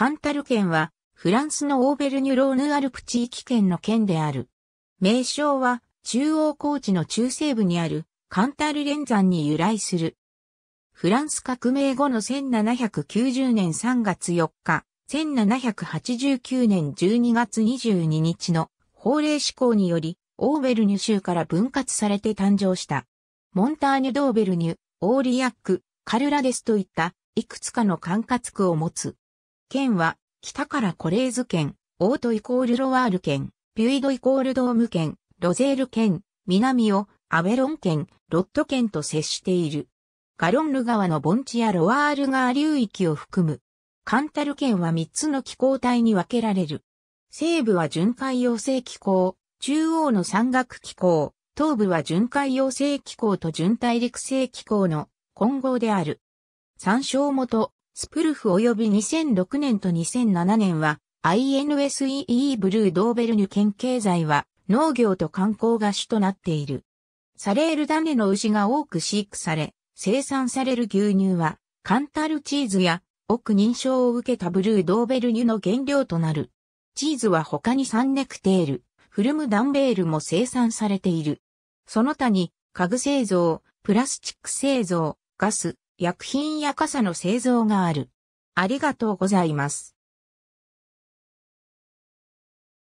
カンタル県は、フランスのオーベルニュローヌアルプ地域圏の県である。名称は、中央高地の中西部にある、カンタル連山に由来する。フランス革命後の1790年3月4日、1789年12月22日の法令施行により、オーベルニュ州から分割されて誕生した。モンターニュ・ドーベルニュ、オーリアック、カルラデスといった、いくつかの管轄区を持つ。県は、北からコレーズ県、オートイコールロワール県、ピュイドイコールドーム県、ロゼール県、南をアベロン県、ロット県と接している。ガロンル川の盆地やロワール川流域を含む。カンタル県は3つの気候帯に分けられる。西部は巡回要請気候、中央の山岳気候、東部は巡回要請気候と巡大陸性気候の混合である。参照元、スプルフ及び2006年と2007年は INSEE ブルードーベルニュ県経済は農業と観光が主となっている。サレール種の牛が多く飼育され、生産される牛乳はカンタルチーズや奥認証を受けたブルードーベルニュの原料となる。チーズは他にサンネクテール、フルムダンベールも生産されている。その他に家具製造、プラスチック製造、ガス、薬品や傘の製造がある。ありがとうございます。